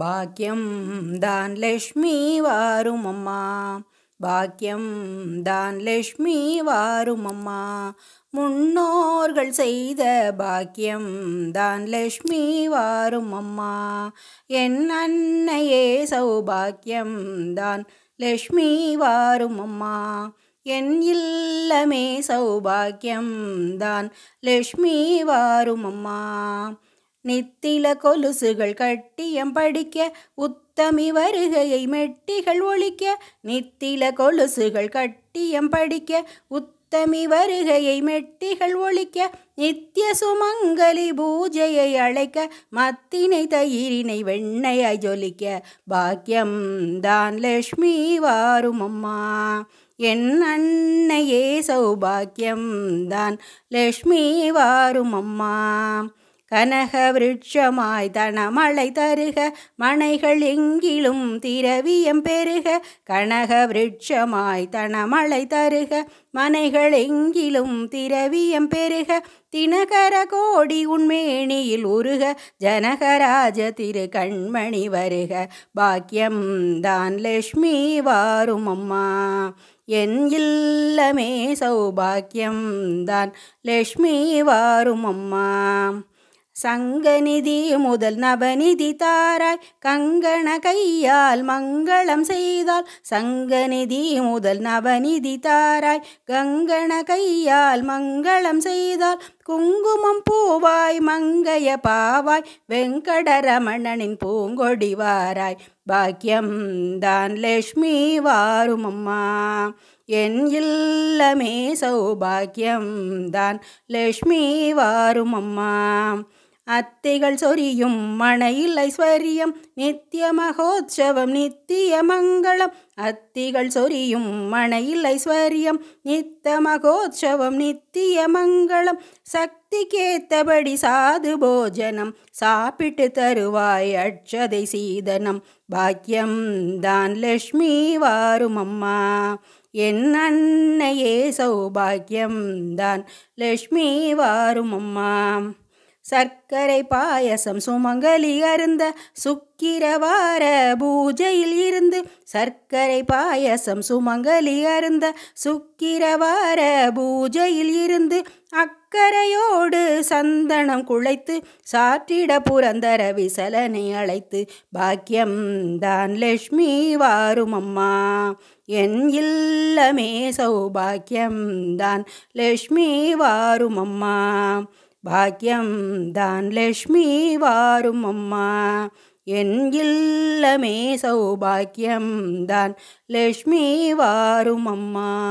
பாக்கியம் தான் லக்ஷ்மி வாரும் அம்மா பாக்கியம் தான் லக்ஷ்மி வாரும் அம்மா முன்னோர்கள் செய்த பாக்கியம் தான் லக்ஷ்மி வாரும் அம்மா என் அன்னையே சௌபாக்கியம் தான் லக்ஷ்மி வாரும் அம்மா என் இல்லமே சௌபாக்கியம் தான் லக்ஷ்மி வாரும் அம்மா நித்தில கொலுசுகள் கட்டியம் படிக்க உத்தமி வருகையை மெட்டிகள் ஒழிக்க நித்தில கொலுசுகள் கட்டியம் படிக்க உத்தமி வருகையை மெட்டிகள் ஒழிக்க நித்திய சுமங்கலி பூஜையை அழைக்க மத்தினை தயிரினை வெண்ணையாய் ஜொலிக்க பாக்கியம் தான் லக்ஷ்மி வாரும் அம்மா என் அன்னையே சௌபாக்கியம் தான் லக்ஷ்மி வாரும் அம்மா கனக விருட்சமாய் தனமழை தருக மனைகள் எங்கிலும் திரவியம் பெருக கனக விருட்சமாய் தனமழை தருக மனைகள் எங்கிலும் திரவியம் பெருக தினகர கோடி உண்மேனியில் உருக ஜனகராஜ திரு கண்மணி வருக பாக்கியம் தான் லக்ஷ்மி வாரும் அம்மா என் இல்லமே சௌபாக்கியம் தான் லக்ஷ்மி வாரும் அம்மா சங்கநிதி முதல் நபநிதி தாராய் கங்கண கையால் மங்களம் செய்தால் சங்கநிதி முதல் நபநிதி தாராய் கங்கண கையால் மங்களம் செய்தால் குங்குமம் பூவாய் மங்கைய பாவாய் வெங்கடரமணனின் பூங்கொடிவாராய் பாக்கியம் தான் லக்ஷ்மி வாருமம்மா என் இல்லமே சௌபாக்கியம் தான் லக்ஷ்மி வாருமம்மா அத்தைகள் சொரியும் மனையில் ஐஸ்வர்யம் நித்திய மகோத்சவம் நித்திய மங்களம் அத்திகள் சொரியும் மனையில் ஐஸ்வர்யம் நித்த மகோத்சவம் நித்திய மங்களம் சக்திக்கேத்தபடி சாது போஜனம் சாப்பிட்டு தருவாய் அட்சதை சீதனம் பாக்கியம் தான் லக்ஷ்மி வாரும் அம்மா என் அன்னையே சௌபாக்கியம் தான் லக்ஷ்மி வாரும் அம்மா சர்க்கரை பாயசம் சுமங்கலி அருந்த சுக்கிரவார பூஜையில் இருந்து சர்க்கரை பாயசம் சுமங்கலி அருந்த சுக்கிரவார பூஜையில் இருந்து அக்கரையோடு சந்தனம் குழைத்து சாற்றிட புரந்தர விசலனை அழைத்து பாக்கியம் தான் லக்ஷ்மி வாரும் அம்மா என் இல்லமே சௌபாக்கியம் தான் லக்ஷ்மி வாரும் அம்மா பாக்கியம் தான் லக்ஷ்மி வாரும் அம்மா என் இல்லமே சௌபாக்கியம் தான் லக்ஷ்மி வாரும் அம்மா